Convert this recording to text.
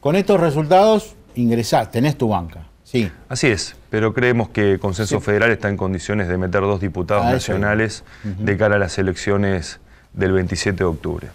Con estos resultados ingresás, tenés tu banca. Sí. Así es, pero creemos que Consenso Federal está en condiciones de meter dos diputados nacionales de cara a las elecciones del 27 de octubre.